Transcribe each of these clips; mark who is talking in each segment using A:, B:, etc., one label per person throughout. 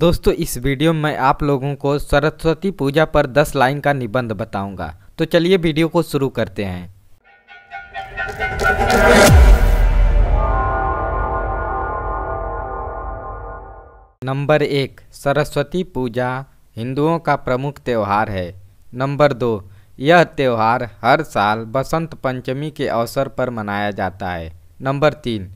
A: दोस्तों इस वीडियो में आप लोगों को सरस्वती पूजा पर 10 लाइन का निबंध बताऊंगा तो चलिए वीडियो को शुरू करते हैं नंबर एक सरस्वती पूजा हिंदुओं का प्रमुख त्यौहार है नंबर दो यह त्यौहार हर साल बसंत पंचमी के अवसर पर मनाया जाता है नंबर तीन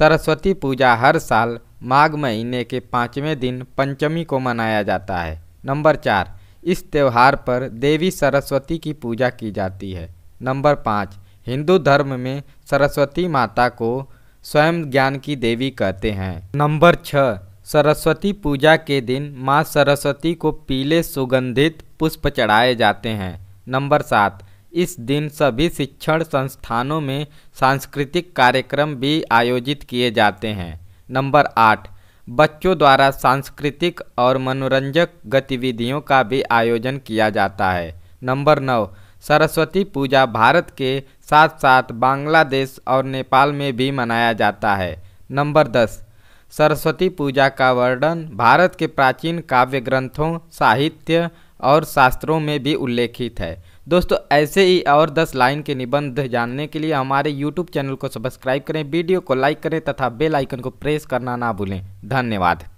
A: सरस्वती पूजा हर साल माघ महीने के पाँचवें दिन पंचमी को मनाया जाता है नंबर चार इस त्यौहार पर देवी सरस्वती की पूजा की जाती है नंबर पाँच हिंदू धर्म में सरस्वती माता को स्वयं ज्ञान की देवी कहते हैं
B: नंबर छः
A: सरस्वती पूजा के दिन माँ सरस्वती को पीले सुगंधित पुष्प चढ़ाए जाते हैं नंबर सात इस दिन सभी शिक्षण संस्थानों में सांस्कृतिक कार्यक्रम भी आयोजित किए जाते हैं नंबर आठ बच्चों द्वारा सांस्कृतिक और मनोरंजक गतिविधियों का भी आयोजन किया जाता है नंबर नौ सरस्वती पूजा भारत के साथ साथ बांग्लादेश और नेपाल में भी मनाया जाता है नंबर दस सरस्वती पूजा का वर्णन भारत के प्राचीन काव्य ग्रंथों साहित्य और शास्त्रों में भी उल्लेखित है दोस्तों ऐसे ही और 10 लाइन के निबंध जानने के लिए हमारे यूट्यूब चैनल को सब्सक्राइब करें वीडियो को लाइक करें तथा बेल आइकन को प्रेस करना ना भूलें धन्यवाद